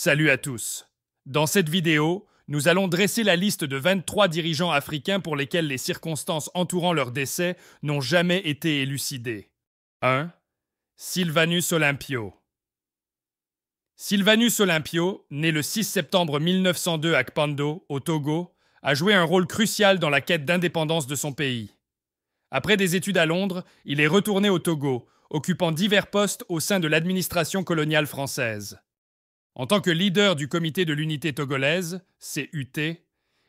Salut à tous. Dans cette vidéo, nous allons dresser la liste de 23 dirigeants africains pour lesquels les circonstances entourant leur décès n'ont jamais été élucidées. 1. Sylvanus Olympio Sylvanus Olympio, né le 6 septembre 1902 à Kpando, au Togo, a joué un rôle crucial dans la quête d'indépendance de son pays. Après des études à Londres, il est retourné au Togo, occupant divers postes au sein de l'administration coloniale française. En tant que leader du comité de l'unité togolaise, CUT,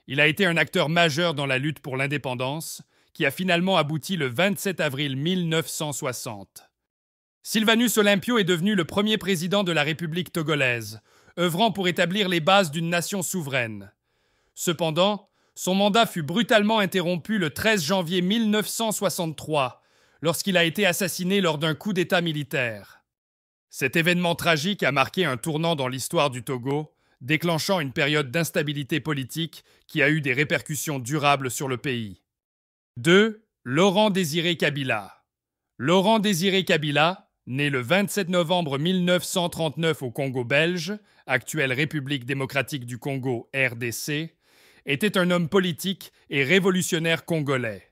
il a été un acteur majeur dans la lutte pour l'indépendance, qui a finalement abouti le 27 avril 1960. Sylvanus Olympio est devenu le premier président de la République togolaise, œuvrant pour établir les bases d'une nation souveraine. Cependant, son mandat fut brutalement interrompu le 13 janvier 1963, lorsqu'il a été assassiné lors d'un coup d'État militaire. Cet événement tragique a marqué un tournant dans l'histoire du Togo, déclenchant une période d'instabilité politique qui a eu des répercussions durables sur le pays. 2. Laurent Désiré Kabila. Laurent Désiré Kabila, né le 27 novembre 1939 au Congo belge, actuelle République démocratique du Congo RDC, était un homme politique et révolutionnaire congolais.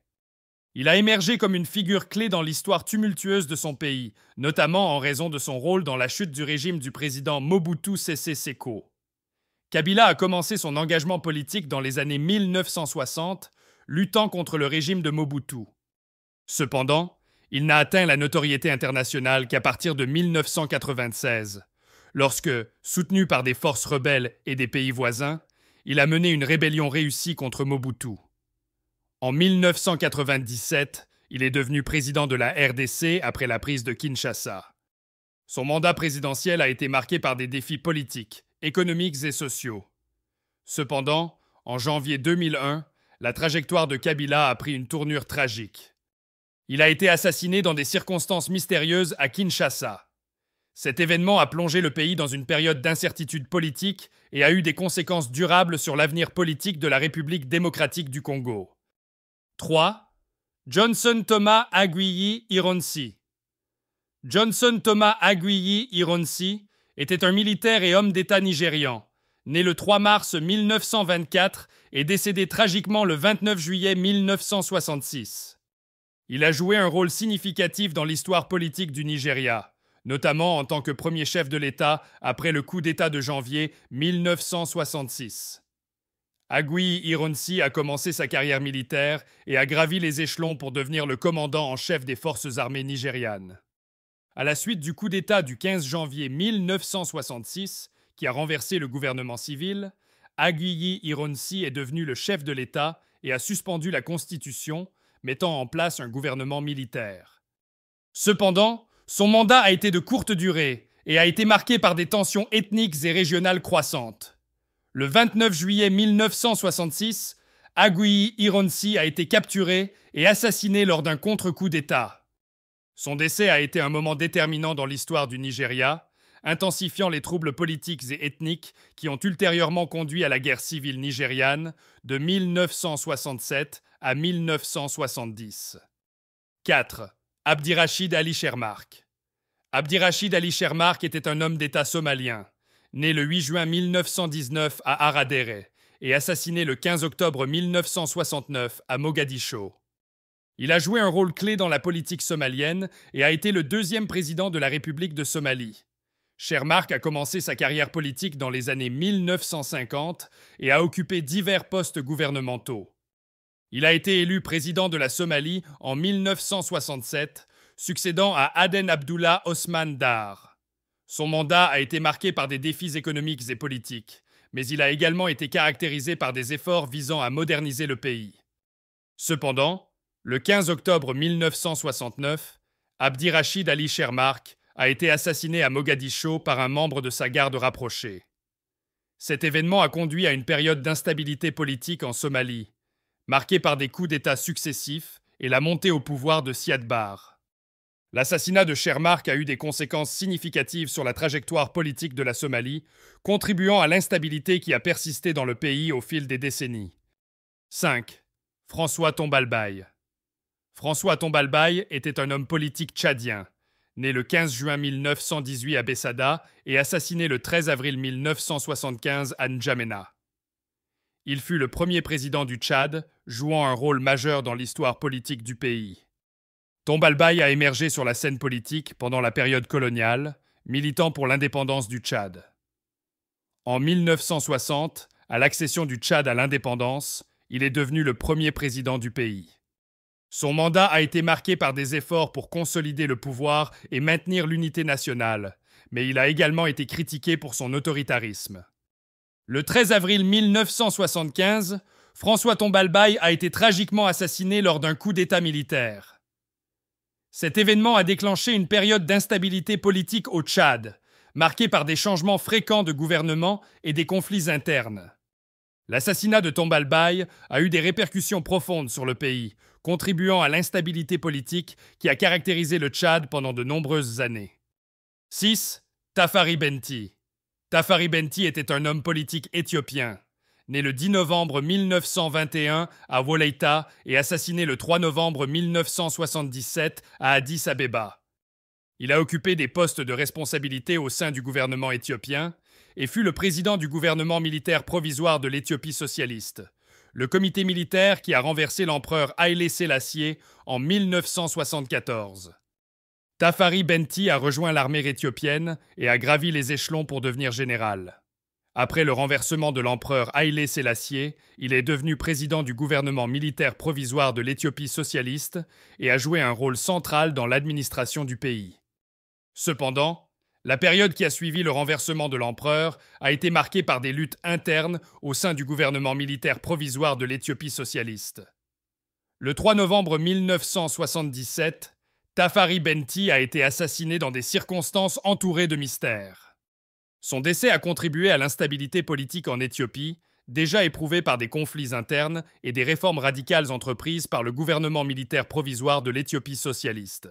Il a émergé comme une figure clé dans l'histoire tumultueuse de son pays, notamment en raison de son rôle dans la chute du régime du président Mobutu Sese Seko. Kabila a commencé son engagement politique dans les années 1960, luttant contre le régime de Mobutu. Cependant, il n'a atteint la notoriété internationale qu'à partir de 1996, lorsque, soutenu par des forces rebelles et des pays voisins, il a mené une rébellion réussie contre Mobutu. En 1997, il est devenu président de la RDC après la prise de Kinshasa. Son mandat présidentiel a été marqué par des défis politiques, économiques et sociaux. Cependant, en janvier 2001, la trajectoire de Kabila a pris une tournure tragique. Il a été assassiné dans des circonstances mystérieuses à Kinshasa. Cet événement a plongé le pays dans une période d'incertitude politique et a eu des conséquences durables sur l'avenir politique de la République démocratique du Congo. 3. Johnson Thomas Aguiyi Ironsi. Johnson Thomas Aguiyi Ironsi était un militaire et homme d'État nigérian, né le 3 mars 1924 et décédé tragiquement le 29 juillet 1966. Il a joué un rôle significatif dans l'histoire politique du Nigeria, notamment en tant que premier chef de l'État après le coup d'État de janvier 1966. Agui Ironsi a commencé sa carrière militaire et a gravi les échelons pour devenir le commandant en chef des forces armées nigérianes. À la suite du coup d'État du 15 janvier 1966, qui a renversé le gouvernement civil, Aguiyi Ironsi est devenu le chef de l'État et a suspendu la Constitution, mettant en place un gouvernement militaire. Cependant, son mandat a été de courte durée et a été marqué par des tensions ethniques et régionales croissantes. Le 29 juillet 1966, Agui Ironsi a été capturé et assassiné lors d'un contre-coup d'État. Son décès a été un moment déterminant dans l'histoire du Nigeria, intensifiant les troubles politiques et ethniques qui ont ultérieurement conduit à la guerre civile nigériane de 1967 à 1970. 4. Abdirachid Ali Shermark Abdirachid Ali Shermark était un homme d'État somalien né le 8 juin 1919 à Aradere et assassiné le 15 octobre 1969 à Mogadiscio. Il a joué un rôle clé dans la politique somalienne et a été le deuxième président de la République de Somalie. Shermark a commencé sa carrière politique dans les années 1950 et a occupé divers postes gouvernementaux. Il a été élu président de la Somalie en 1967, succédant à Aden Abdullah Osman Dar. Son mandat a été marqué par des défis économiques et politiques, mais il a également été caractérisé par des efforts visant à moderniser le pays. Cependant, le 15 octobre 1969, Rachid Ali Shermark a été assassiné à Mogadiscio par un membre de sa garde rapprochée. Cet événement a conduit à une période d'instabilité politique en Somalie, marquée par des coups d'État successifs et la montée au pouvoir de Siad Barre. L'assassinat de Shermark a eu des conséquences significatives sur la trajectoire politique de la Somalie, contribuant à l'instabilité qui a persisté dans le pays au fil des décennies. 5. François Tombalbaï François Tombalbaye était un homme politique tchadien, né le 15 juin 1918 à Bessada et assassiné le 13 avril 1975 à N'Djamena. Il fut le premier président du Tchad, jouant un rôle majeur dans l'histoire politique du pays. Tombalbaye a émergé sur la scène politique pendant la période coloniale, militant pour l'indépendance du Tchad. En 1960, à l'accession du Tchad à l'indépendance, il est devenu le premier président du pays. Son mandat a été marqué par des efforts pour consolider le pouvoir et maintenir l'unité nationale, mais il a également été critiqué pour son autoritarisme. Le 13 avril 1975, François Tombalbaye a été tragiquement assassiné lors d'un coup d'État militaire. Cet événement a déclenché une période d'instabilité politique au Tchad, marquée par des changements fréquents de gouvernement et des conflits internes. L'assassinat de Tombalbaye a eu des répercussions profondes sur le pays, contribuant à l'instabilité politique qui a caractérisé le Tchad pendant de nombreuses années. 6. Tafari Benti. Tafari Benti était un homme politique éthiopien né le 10 novembre 1921 à Wolaita et assassiné le 3 novembre 1977 à Addis Abeba. Il a occupé des postes de responsabilité au sein du gouvernement éthiopien et fut le président du gouvernement militaire provisoire de l'Éthiopie socialiste, le comité militaire qui a renversé l'empereur Haile Selassie en 1974. Tafari Benti a rejoint l'armée éthiopienne et a gravi les échelons pour devenir général. Après le renversement de l'empereur Haïlé Sélassié, il est devenu président du gouvernement militaire provisoire de l'Éthiopie socialiste et a joué un rôle central dans l'administration du pays. Cependant, la période qui a suivi le renversement de l'empereur a été marquée par des luttes internes au sein du gouvernement militaire provisoire de l'Éthiopie socialiste. Le 3 novembre 1977, Tafari Benti a été assassiné dans des circonstances entourées de mystères. Son décès a contribué à l'instabilité politique en Éthiopie, déjà éprouvée par des conflits internes et des réformes radicales entreprises par le gouvernement militaire provisoire de l'Éthiopie socialiste.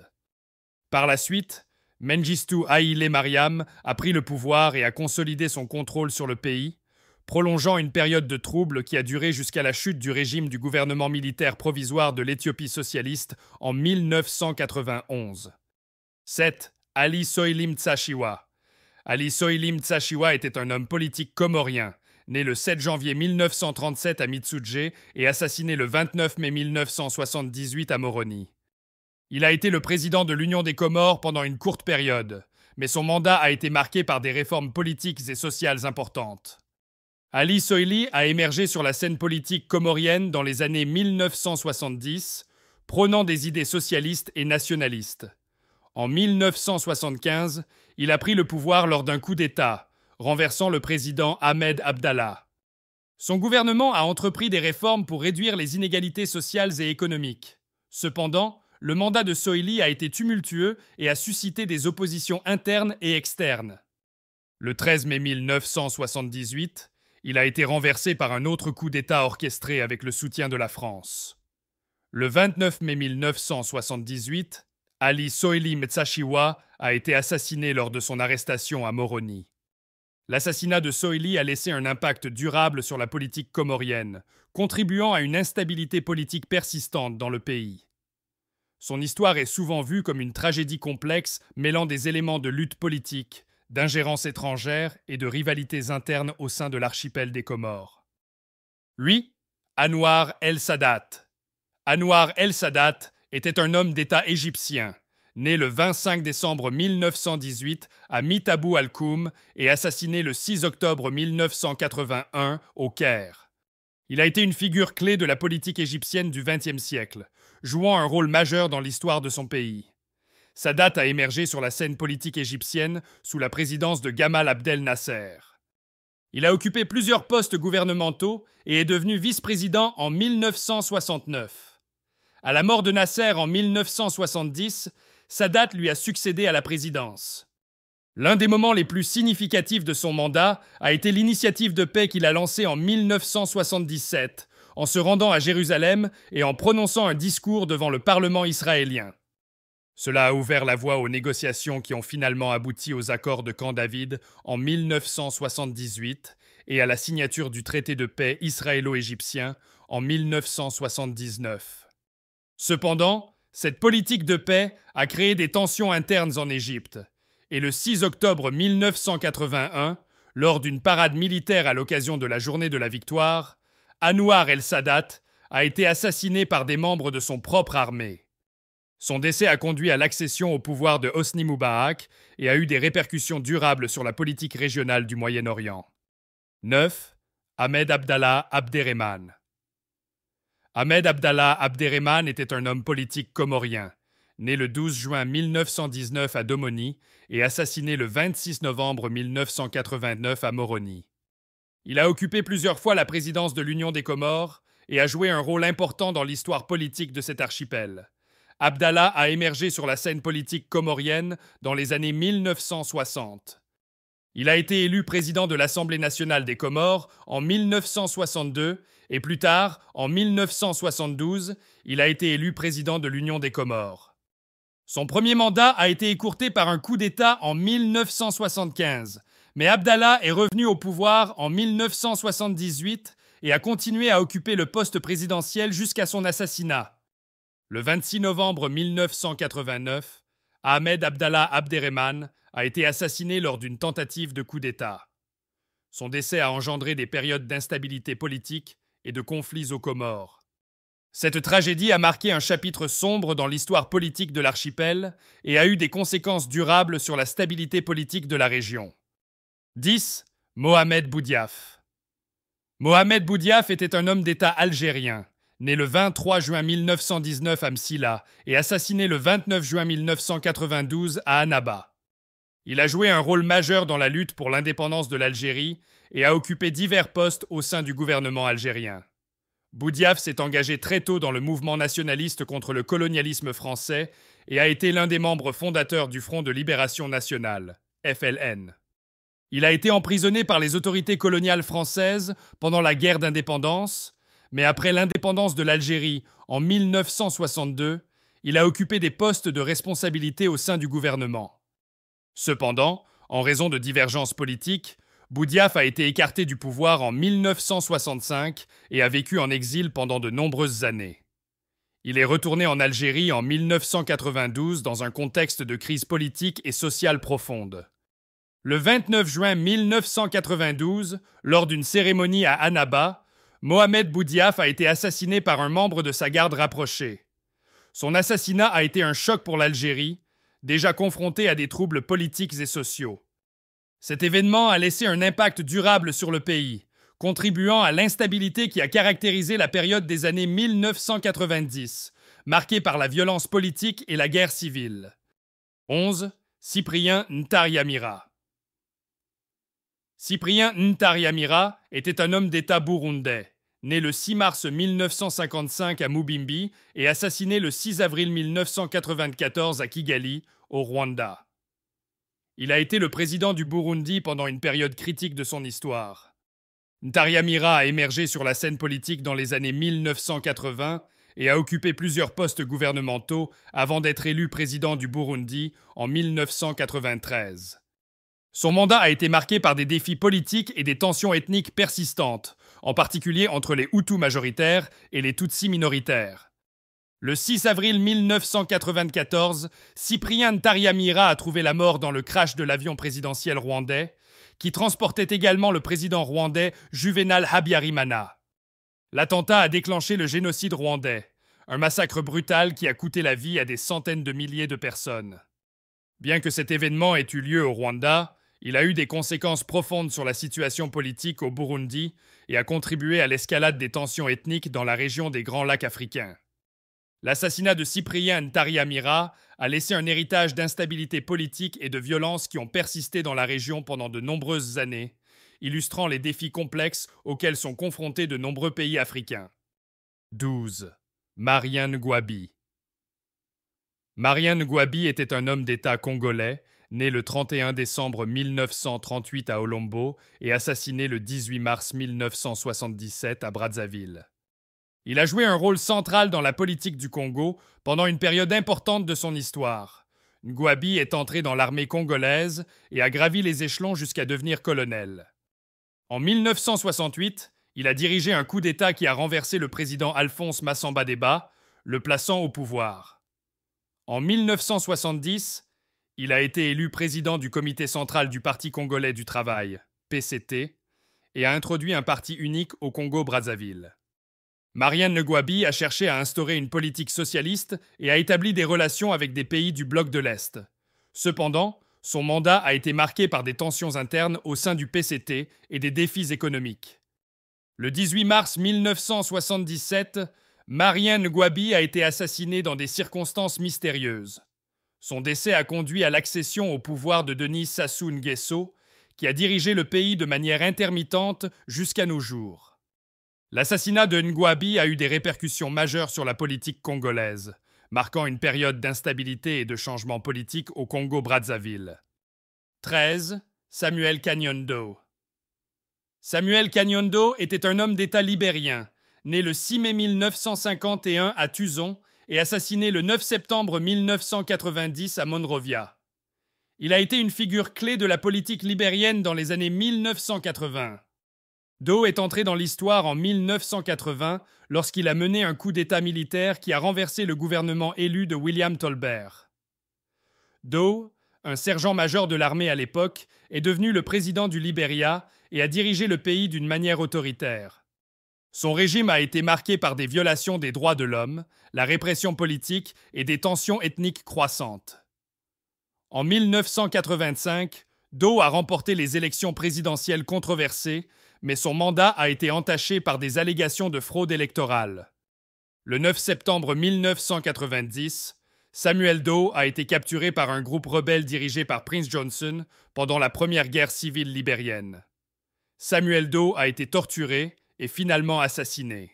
Par la suite, Mengistu Haile Mariam a pris le pouvoir et a consolidé son contrôle sur le pays, prolongeant une période de troubles qui a duré jusqu'à la chute du régime du gouvernement militaire provisoire de l'Éthiopie socialiste en 1991. 7. Ali Soilim Tsashiwa Ali Soilim Mtsashiwa était un homme politique comorien, né le 7 janvier 1937 à Mitsuje et assassiné le 29 mai 1978 à Moroni. Il a été le président de l'Union des Comores pendant une courte période, mais son mandat a été marqué par des réformes politiques et sociales importantes. Ali Soili a émergé sur la scène politique comorienne dans les années 1970, prônant des idées socialistes et nationalistes. En 1975, il a pris le pouvoir lors d'un coup d'État, renversant le président Ahmed Abdallah. Son gouvernement a entrepris des réformes pour réduire les inégalités sociales et économiques. Cependant, le mandat de Soili a été tumultueux et a suscité des oppositions internes et externes. Le 13 mai 1978, il a été renversé par un autre coup d'État orchestré avec le soutien de la France. Le 29 mai 1978, Ali Soili Metsashiwa a été assassiné lors de son arrestation à Moroni. L'assassinat de Soili a laissé un impact durable sur la politique comorienne, contribuant à une instabilité politique persistante dans le pays. Son histoire est souvent vue comme une tragédie complexe mêlant des éléments de lutte politique, d'ingérence étrangère et de rivalités internes au sein de l'archipel des Comores. Lui, Anwar El Sadat. Anwar El Sadat était un homme d'État égyptien, né le 25 décembre 1918 à Mitabou al-Koum et assassiné le 6 octobre 1981 au Caire. Il a été une figure clé de la politique égyptienne du XXe siècle, jouant un rôle majeur dans l'histoire de son pays. Sa date a émergé sur la scène politique égyptienne sous la présidence de Gamal Abdel Nasser. Il a occupé plusieurs postes gouvernementaux et est devenu vice-président en 1969. À la mort de Nasser en 1970, date lui a succédé à la présidence. L'un des moments les plus significatifs de son mandat a été l'initiative de paix qu'il a lancée en 1977, en se rendant à Jérusalem et en prononçant un discours devant le Parlement israélien. Cela a ouvert la voie aux négociations qui ont finalement abouti aux accords de Camp David en 1978 et à la signature du traité de paix israélo-égyptien en 1979. Cependant, cette politique de paix a créé des tensions internes en Égypte, et le 6 octobre 1981, lors d'une parade militaire à l'occasion de la journée de la victoire, Anouar el-Sadat a été assassiné par des membres de son propre armée. Son décès a conduit à l'accession au pouvoir de Hosni Moubarak et a eu des répercussions durables sur la politique régionale du Moyen-Orient. 9. Ahmed Abdallah Abderrahman Ahmed Abdallah Abderrahman était un homme politique comorien, né le 12 juin 1919 à Domoni et assassiné le 26 novembre 1989 à Moroni. Il a occupé plusieurs fois la présidence de l'Union des Comores et a joué un rôle important dans l'histoire politique de cet archipel. Abdallah a émergé sur la scène politique comorienne dans les années 1960. Il a été élu président de l'Assemblée nationale des Comores en 1962 et plus tard, en 1972, il a été élu président de l'Union des Comores. Son premier mandat a été écourté par un coup d'État en 1975, mais Abdallah est revenu au pouvoir en 1978 et a continué à occuper le poste présidentiel jusqu'à son assassinat. Le 26 novembre 1989, Ahmed Abdallah Abderrahman a été assassiné lors d'une tentative de coup d'État. Son décès a engendré des périodes d'instabilité politique et de conflits aux Comores. Cette tragédie a marqué un chapitre sombre dans l'histoire politique de l'archipel et a eu des conséquences durables sur la stabilité politique de la région. 10. Mohamed Boudiaf Mohamed Boudiaf était un homme d'État algérien, né le 23 juin 1919 à Msila et assassiné le 29 juin 1992 à Annaba. Il a joué un rôle majeur dans la lutte pour l'indépendance de l'Algérie et a occupé divers postes au sein du gouvernement algérien. Boudiaf s'est engagé très tôt dans le mouvement nationaliste contre le colonialisme français et a été l'un des membres fondateurs du Front de libération nationale, FLN. Il a été emprisonné par les autorités coloniales françaises pendant la guerre d'indépendance, mais après l'indépendance de l'Algérie en 1962, il a occupé des postes de responsabilité au sein du gouvernement. Cependant, en raison de divergences politiques, Boudiaf a été écarté du pouvoir en 1965 et a vécu en exil pendant de nombreuses années. Il est retourné en Algérie en 1992 dans un contexte de crise politique et sociale profonde. Le 29 juin 1992, lors d'une cérémonie à Annaba, Mohamed Boudiaf a été assassiné par un membre de sa garde rapprochée. Son assassinat a été un choc pour l'Algérie, déjà confronté à des troubles politiques et sociaux. Cet événement a laissé un impact durable sur le pays, contribuant à l'instabilité qui a caractérisé la période des années 1990, marquée par la violence politique et la guerre civile. 11. Cyprien Ntaryamira. Cyprien Ntaryamira était un homme d'État burundais, né le 6 mars 1955 à Mubimbi et assassiné le 6 avril 1994 à Kigali, au Rwanda. Il a été le président du Burundi pendant une période critique de son histoire. Ntaryamira a émergé sur la scène politique dans les années 1980 et a occupé plusieurs postes gouvernementaux avant d'être élu président du Burundi en 1993. Son mandat a été marqué par des défis politiques et des tensions ethniques persistantes, en particulier entre les Hutus majoritaires et les Tutsis minoritaires. Le 6 avril 1994, Cyprien Tariamira a trouvé la mort dans le crash de l'avion présidentiel rwandais, qui transportait également le président rwandais Juvenal Habyarimana. L'attentat a déclenché le génocide rwandais, un massacre brutal qui a coûté la vie à des centaines de milliers de personnes. Bien que cet événement ait eu lieu au Rwanda, il a eu des conséquences profondes sur la situation politique au Burundi et a contribué à l'escalade des tensions ethniques dans la région des Grands Lacs africains. L'assassinat de Cyprien Ntaria a laissé un héritage d'instabilité politique et de violence qui ont persisté dans la région pendant de nombreuses années, illustrant les défis complexes auxquels sont confrontés de nombreux pays africains. 12. Marianne Gwabi Marianne Gwabi était un homme d'État congolais, né le 31 décembre 1938 à Olombo et assassiné le 18 mars 1977 à Brazzaville. Il a joué un rôle central dans la politique du Congo pendant une période importante de son histoire. Ngouabi est entré dans l'armée congolaise et a gravi les échelons jusqu'à devenir colonel. En 1968, il a dirigé un coup d'État qui a renversé le président Alphonse Massamba Débat, le plaçant au pouvoir. En 1970, il a été élu président du comité central du Parti congolais du travail, PCT, et a introduit un parti unique au Congo-Brazzaville. Marianne Le a cherché à instaurer une politique socialiste et a établi des relations avec des pays du bloc de l'Est. Cependant, son mandat a été marqué par des tensions internes au sein du PCT et des défis économiques. Le 18 mars 1977, Marianne Nguabi a été assassinée dans des circonstances mystérieuses. Son décès a conduit à l'accession au pouvoir de Denis Sassoon Nguesso, qui a dirigé le pays de manière intermittente jusqu'à nos jours. L'assassinat de Ngwabi a eu des répercussions majeures sur la politique congolaise, marquant une période d'instabilité et de changement politique au Congo-Brazzaville. 13. Samuel Kanyondo Samuel Kanyondo était un homme d'État libérien, né le 6 mai 1951 à Tuzon et assassiné le 9 septembre 1990 à Monrovia. Il a été une figure clé de la politique libérienne dans les années 1980. Doe est entré dans l'histoire en 1980 lorsqu'il a mené un coup d'État militaire qui a renversé le gouvernement élu de William Tolbert. Doe, un sergent-major de l'armée à l'époque, est devenu le président du Libéria et a dirigé le pays d'une manière autoritaire. Son régime a été marqué par des violations des droits de l'homme, la répression politique et des tensions ethniques croissantes. En 1985, Doe a remporté les élections présidentielles controversées mais son mandat a été entaché par des allégations de fraude électorale. Le 9 septembre 1990, Samuel Doe a été capturé par un groupe rebelle dirigé par Prince Johnson pendant la Première Guerre civile libérienne. Samuel Doe a été torturé et finalement assassiné.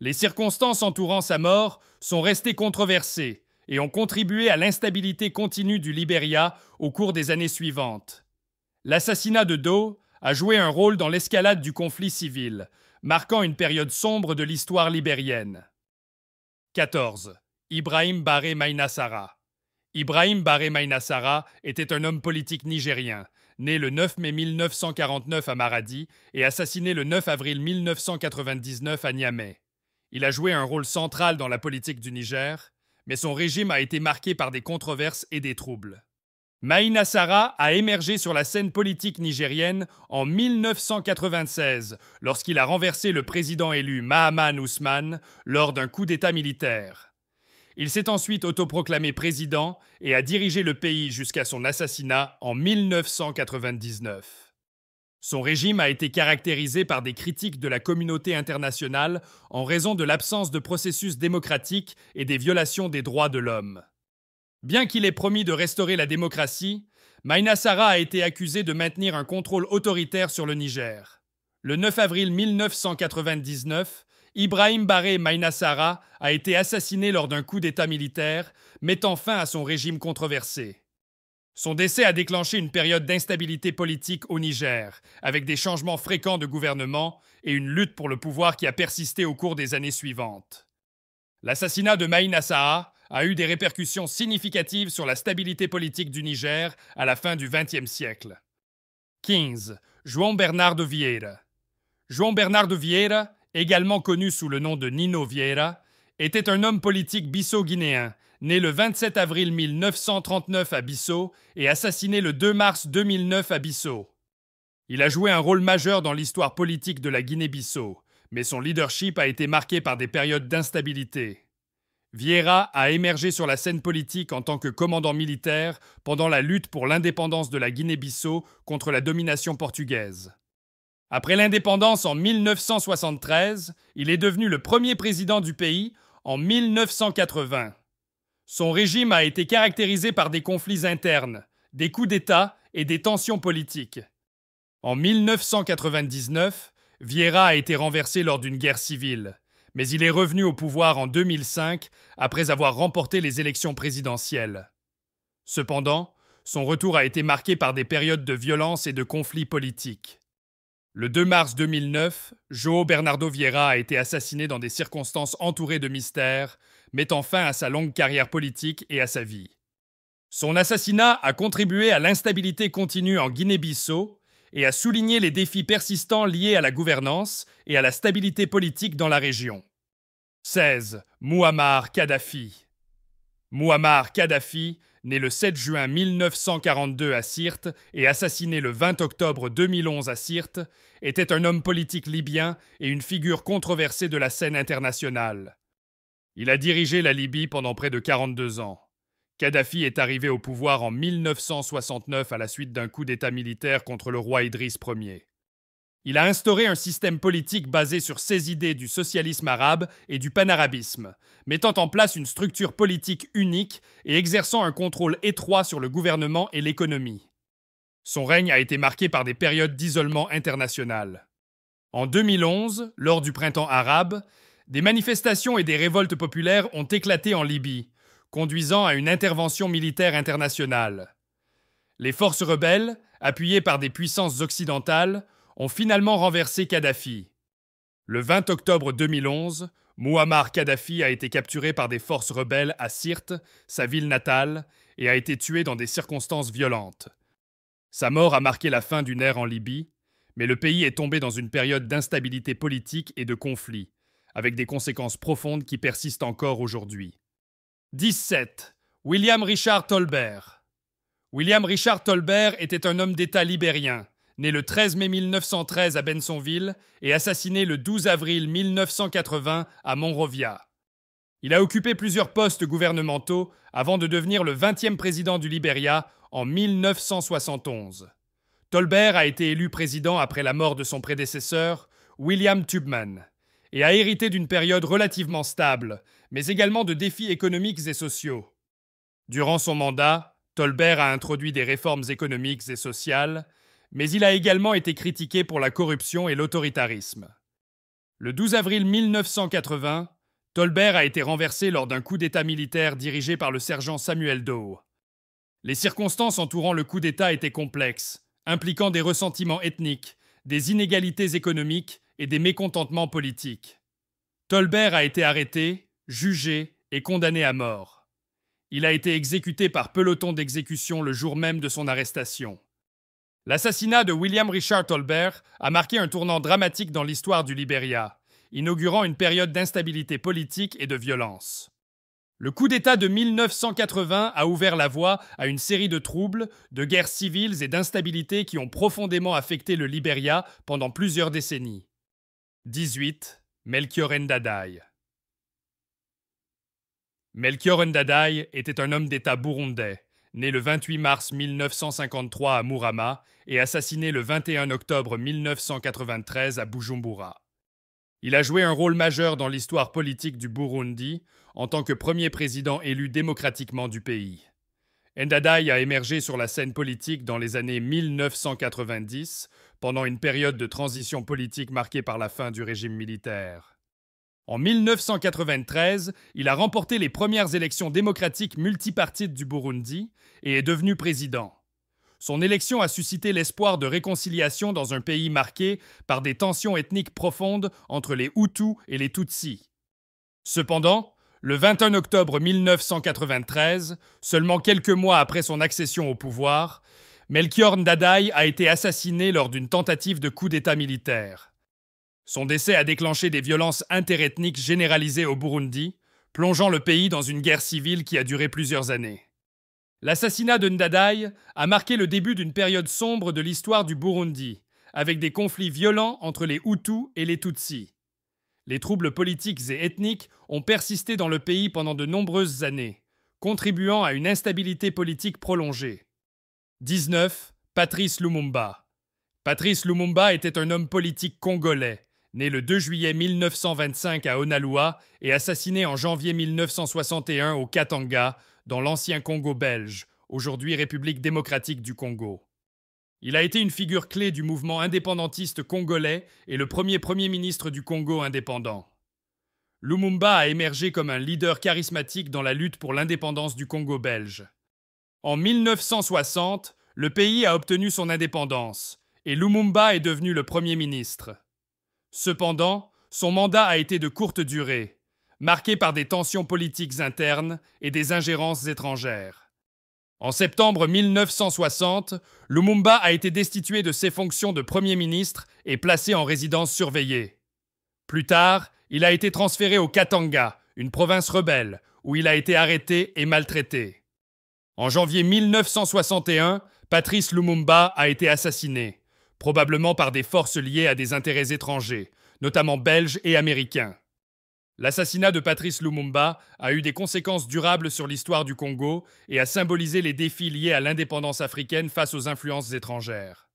Les circonstances entourant sa mort sont restées controversées et ont contribué à l'instabilité continue du Libéria au cours des années suivantes. L'assassinat de Doe a joué un rôle dans l'escalade du conflit civil, marquant une période sombre de l'histoire libérienne. 14. Ibrahim Baré Maïnassara Ibrahim Baré Maïnassara était un homme politique nigérien, né le 9 mai 1949 à Maradi et assassiné le 9 avril 1999 à Niamey. Il a joué un rôle central dans la politique du Niger, mais son régime a été marqué par des controverses et des troubles. Maïna Sara a émergé sur la scène politique nigérienne en 1996 lorsqu'il a renversé le président élu Mahaman Ousmane lors d'un coup d'État militaire. Il s'est ensuite autoproclamé président et a dirigé le pays jusqu'à son assassinat en 1999. Son régime a été caractérisé par des critiques de la communauté internationale en raison de l'absence de processus démocratique et des violations des droits de l'homme. Bien qu'il ait promis de restaurer la démocratie, Maïnassara a été accusé de maintenir un contrôle autoritaire sur le Niger. Le 9 avril 1999, Ibrahim Baré Maïna a été assassiné lors d'un coup d'État militaire, mettant fin à son régime controversé. Son décès a déclenché une période d'instabilité politique au Niger, avec des changements fréquents de gouvernement et une lutte pour le pouvoir qui a persisté au cours des années suivantes. L'assassinat de Maïna a eu des répercussions significatives sur la stabilité politique du Niger à la fin du XXe siècle. 15. Juan Bernardo Vieira. Juan Bernard Vieira, également connu sous le nom de Nino Vieira, était un homme politique bissau-guinéen, né le 27 avril 1939 à Bissau et assassiné le 2 mars 2009 à Bissau. Il a joué un rôle majeur dans l'histoire politique de la Guinée-Bissau, mais son leadership a été marqué par des périodes d'instabilité. Vieira a émergé sur la scène politique en tant que commandant militaire pendant la lutte pour l'indépendance de la Guinée-Bissau contre la domination portugaise. Après l'indépendance en 1973, il est devenu le premier président du pays en 1980. Son régime a été caractérisé par des conflits internes, des coups d'État et des tensions politiques. En 1999, Vieira a été renversé lors d'une guerre civile mais il est revenu au pouvoir en 2005 après avoir remporté les élections présidentielles. Cependant, son retour a été marqué par des périodes de violence et de conflits politiques. Le 2 mars 2009, João Bernardo Vieira a été assassiné dans des circonstances entourées de mystères, mettant fin à sa longue carrière politique et à sa vie. Son assassinat a contribué à l'instabilité continue en Guinée-Bissau, et a souligné les défis persistants liés à la gouvernance et à la stabilité politique dans la région. 16. Mouammar Kadhafi Mouammar Kadhafi, né le 7 juin 1942 à Sirte et assassiné le 20 octobre 2011 à Sirte, était un homme politique libyen et une figure controversée de la scène internationale. Il a dirigé la Libye pendant près de 42 ans. Kadhafi est arrivé au pouvoir en 1969 à la suite d'un coup d'État militaire contre le roi Idriss Ier. Il a instauré un système politique basé sur ses idées du socialisme arabe et du panarabisme, mettant en place une structure politique unique et exerçant un contrôle étroit sur le gouvernement et l'économie. Son règne a été marqué par des périodes d'isolement international. En 2011, lors du printemps arabe, des manifestations et des révoltes populaires ont éclaté en Libye, conduisant à une intervention militaire internationale. Les forces rebelles, appuyées par des puissances occidentales, ont finalement renversé Kadhafi. Le 20 octobre 2011, Muammar Kadhafi a été capturé par des forces rebelles à Sirte, sa ville natale, et a été tué dans des circonstances violentes. Sa mort a marqué la fin d'une ère en Libye, mais le pays est tombé dans une période d'instabilité politique et de conflit, avec des conséquences profondes qui persistent encore aujourd'hui. 17. William Richard Tolbert. William Richard Tolbert était un homme d'État libérien, né le 13 mai 1913 à Bensonville et assassiné le 12 avril 1980 à Monrovia. Il a occupé plusieurs postes gouvernementaux avant de devenir le 20e président du Libéria en 1971. Tolbert a été élu président après la mort de son prédécesseur, William Tubman, et a hérité d'une période relativement stable, mais également de défis économiques et sociaux. Durant son mandat, Tolbert a introduit des réformes économiques et sociales, mais il a également été critiqué pour la corruption et l'autoritarisme. Le 12 avril 1980, Tolbert a été renversé lors d'un coup d'État militaire dirigé par le sergent Samuel Doe. Les circonstances entourant le coup d'État étaient complexes, impliquant des ressentiments ethniques, des inégalités économiques et des mécontentements politiques. Tolbert a été arrêté, jugé et condamné à mort. Il a été exécuté par peloton d'exécution le jour même de son arrestation. L'assassinat de William Richard Tolbert a marqué un tournant dramatique dans l'histoire du Libéria, inaugurant une période d'instabilité politique et de violence. Le coup d'État de 1980 a ouvert la voie à une série de troubles, de guerres civiles et d'instabilités qui ont profondément affecté le Libéria pendant plusieurs décennies. 18. Melchior Ndadaye Melchior Ndadaye était un homme d'État burundais, né le 28 mars 1953 à Murama et assassiné le 21 octobre 1993 à Bujumbura. Il a joué un rôle majeur dans l'histoire politique du Burundi en tant que premier président élu démocratiquement du pays. Ndadaye a émergé sur la scène politique dans les années 1990 pendant une période de transition politique marquée par la fin du régime militaire. En 1993, il a remporté les premières élections démocratiques multipartites du Burundi et est devenu président. Son élection a suscité l'espoir de réconciliation dans un pays marqué par des tensions ethniques profondes entre les Hutus et les Tutsis. Cependant, le 21 octobre 1993, seulement quelques mois après son accession au pouvoir, Melchior Ndadaye a été assassiné lors d'une tentative de coup d'État militaire. Son décès a déclenché des violences interethniques généralisées au Burundi, plongeant le pays dans une guerre civile qui a duré plusieurs années. L'assassinat de Ndadaï a marqué le début d'une période sombre de l'histoire du Burundi, avec des conflits violents entre les Hutus et les Tutsis. Les troubles politiques et ethniques ont persisté dans le pays pendant de nombreuses années, contribuant à une instabilité politique prolongée. 19. Patrice Lumumba. Patrice Lumumba était un homme politique congolais, né le 2 juillet 1925 à Onalua et assassiné en janvier 1961 au Katanga, dans l'ancien Congo belge, aujourd'hui République démocratique du Congo. Il a été une figure clé du mouvement indépendantiste congolais et le premier premier ministre du Congo indépendant. Lumumba a émergé comme un leader charismatique dans la lutte pour l'indépendance du Congo belge. En 1960, le pays a obtenu son indépendance et Lumumba est devenu le Premier ministre. Cependant, son mandat a été de courte durée, marqué par des tensions politiques internes et des ingérences étrangères. En septembre 1960, Lumumba a été destitué de ses fonctions de Premier ministre et placé en résidence surveillée. Plus tard, il a été transféré au Katanga, une province rebelle, où il a été arrêté et maltraité. En janvier 1961, Patrice Lumumba a été assassiné, probablement par des forces liées à des intérêts étrangers, notamment belges et américains. L'assassinat de Patrice Lumumba a eu des conséquences durables sur l'histoire du Congo et a symbolisé les défis liés à l'indépendance africaine face aux influences étrangères.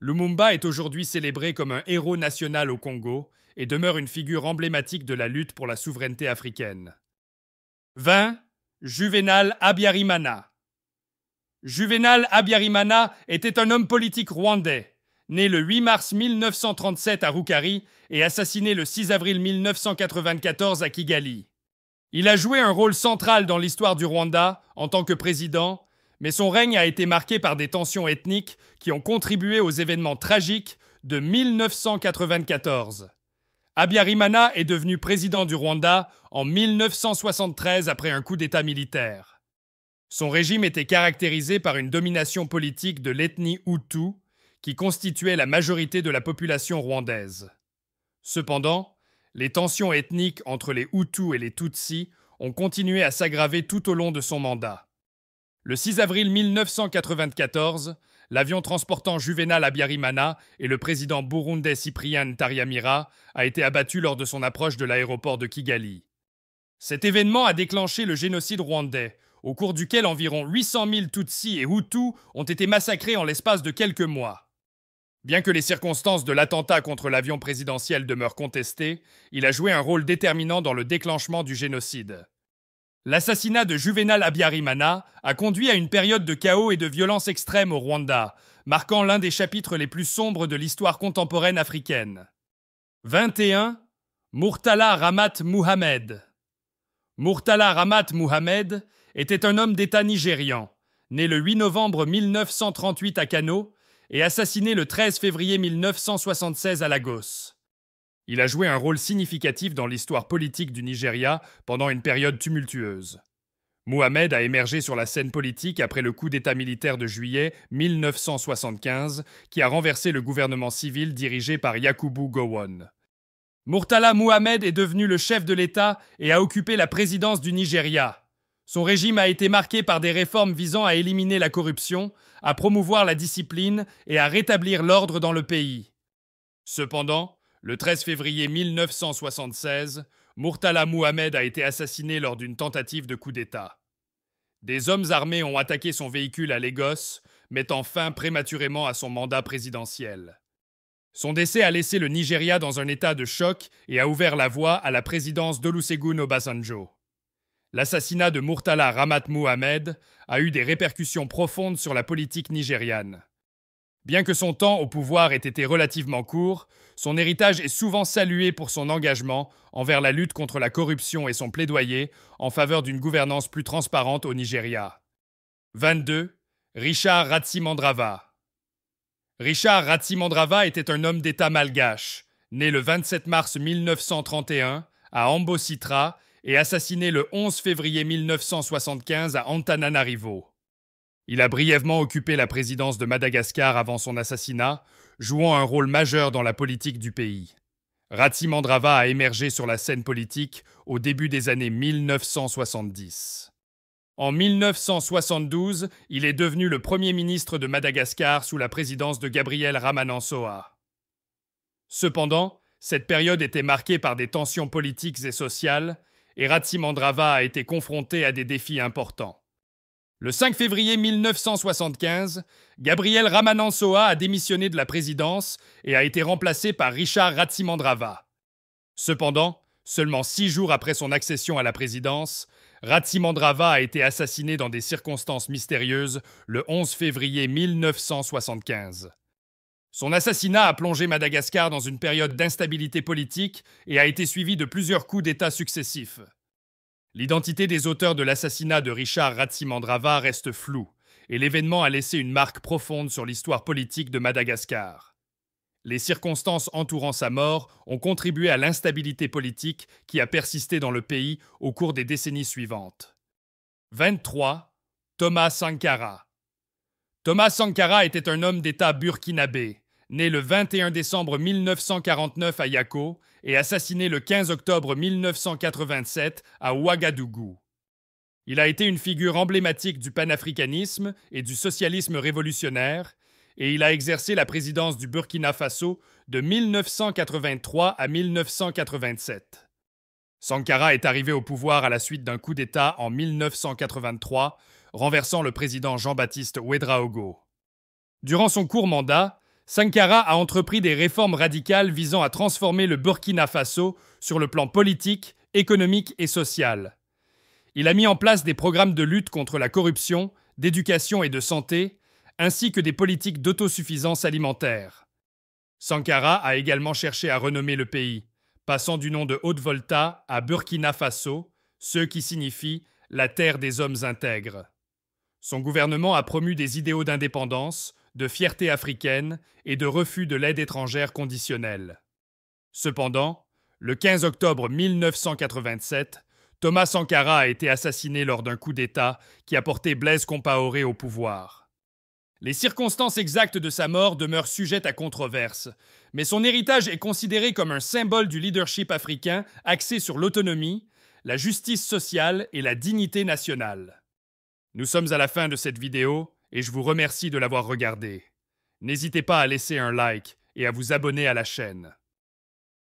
Lumumba est aujourd'hui célébré comme un héros national au Congo et demeure une figure emblématique de la lutte pour la souveraineté africaine. 20. Juvenal Abiarimana. Juvenal Abiarimana était un homme politique rwandais, né le 8 mars 1937 à Rukari et assassiné le 6 avril 1994 à Kigali. Il a joué un rôle central dans l'histoire du Rwanda en tant que président, mais son règne a été marqué par des tensions ethniques qui ont contribué aux événements tragiques de 1994. Abiyarimana est devenu président du Rwanda en 1973 après un coup d'État militaire. Son régime était caractérisé par une domination politique de l'ethnie Hutu, qui constituait la majorité de la population rwandaise. Cependant, les tensions ethniques entre les Hutus et les Tutsis ont continué à s'aggraver tout au long de son mandat. Le 6 avril 1994, L'avion transportant Juvenal Abiyarimana et le président burundais Cyprien Tariamira a été abattu lors de son approche de l'aéroport de Kigali. Cet événement a déclenché le génocide rwandais, au cours duquel environ 800 000 Tutsis et Hutus ont été massacrés en l'espace de quelques mois. Bien que les circonstances de l'attentat contre l'avion présidentiel demeurent contestées, il a joué un rôle déterminant dans le déclenchement du génocide. L'assassinat de Juvenal Abiyarimana a conduit à une période de chaos et de violence extrême au Rwanda, marquant l'un des chapitres les plus sombres de l'histoire contemporaine africaine. 21. Murtala Ramat Muhammad Murtala Ramat Muhammad était un homme d'État nigérian, né le 8 novembre 1938 à Kano et assassiné le 13 février 1976 à Lagos. Il a joué un rôle significatif dans l'histoire politique du Nigeria pendant une période tumultueuse. Mohamed a émergé sur la scène politique après le coup d'État militaire de juillet 1975 qui a renversé le gouvernement civil dirigé par Yakubu Gowon. Murtala Mohamed est devenu le chef de l'État et a occupé la présidence du Nigeria. Son régime a été marqué par des réformes visant à éliminer la corruption, à promouvoir la discipline et à rétablir l'ordre dans le pays. Cependant, le 13 février 1976, Murtala Mohamed a été assassiné lors d'une tentative de coup d'État. Des hommes armés ont attaqué son véhicule à Lagos, mettant fin prématurément à son mandat présidentiel. Son décès a laissé le Nigeria dans un état de choc et a ouvert la voie à la présidence d'Olusegun Obasanjo. L'assassinat de Murtala Ramat Mohamed a eu des répercussions profondes sur la politique nigériane. Bien que son temps au pouvoir ait été relativement court, son héritage est souvent salué pour son engagement envers la lutte contre la corruption et son plaidoyer en faveur d'une gouvernance plus transparente au Nigeria. 22. Richard Ratsimandrava Richard Ratsimandrava était un homme d'État malgache, né le 27 mars 1931 à Ambositra et assassiné le 11 février 1975 à Antananarivo. Il a brièvement occupé la présidence de Madagascar avant son assassinat, jouant un rôle majeur dans la politique du pays. Ratsimandrava a émergé sur la scène politique au début des années 1970. En 1972, il est devenu le premier ministre de Madagascar sous la présidence de Gabriel Ramanansoa. Cependant, cette période était marquée par des tensions politiques et sociales, et Ratsimandrava a été confronté à des défis importants. Le 5 février 1975, Gabriel Ramanantsoa a démissionné de la présidence et a été remplacé par Richard Ratsimandrava. Cependant, seulement six jours après son accession à la présidence, Ratsimandrava a été assassiné dans des circonstances mystérieuses le 11 février 1975. Son assassinat a plongé Madagascar dans une période d'instabilité politique et a été suivi de plusieurs coups d'État successifs. L'identité des auteurs de l'assassinat de Richard Ratsimandrava reste floue, et l'événement a laissé une marque profonde sur l'histoire politique de Madagascar. Les circonstances entourant sa mort ont contribué à l'instabilité politique qui a persisté dans le pays au cours des décennies suivantes. 23. Thomas Sankara Thomas Sankara était un homme d'État burkinabé, né le 21 décembre 1949 à Yako et assassiné le 15 octobre 1987 à Ouagadougou. Il a été une figure emblématique du panafricanisme et du socialisme révolutionnaire, et il a exercé la présidence du Burkina Faso de 1983 à 1987. Sankara est arrivé au pouvoir à la suite d'un coup d'État en 1983, renversant le président Jean-Baptiste Ouedraogo. Durant son court mandat, Sankara a entrepris des réformes radicales visant à transformer le Burkina Faso sur le plan politique, économique et social. Il a mis en place des programmes de lutte contre la corruption, d'éducation et de santé, ainsi que des politiques d'autosuffisance alimentaire. Sankara a également cherché à renommer le pays, passant du nom de Haute-Volta à Burkina Faso, ce qui signifie la terre des hommes intègres. Son gouvernement a promu des idéaux d'indépendance, de fierté africaine et de refus de l'aide étrangère conditionnelle. Cependant, le 15 octobre 1987, Thomas Sankara a été assassiné lors d'un coup d'État qui a porté Blaise Compaoré au pouvoir. Les circonstances exactes de sa mort demeurent sujettes à controverse, mais son héritage est considéré comme un symbole du leadership africain axé sur l'autonomie, la justice sociale et la dignité nationale. Nous sommes à la fin de cette vidéo et je vous remercie de l'avoir regardé. N'hésitez pas à laisser un like et à vous abonner à la chaîne.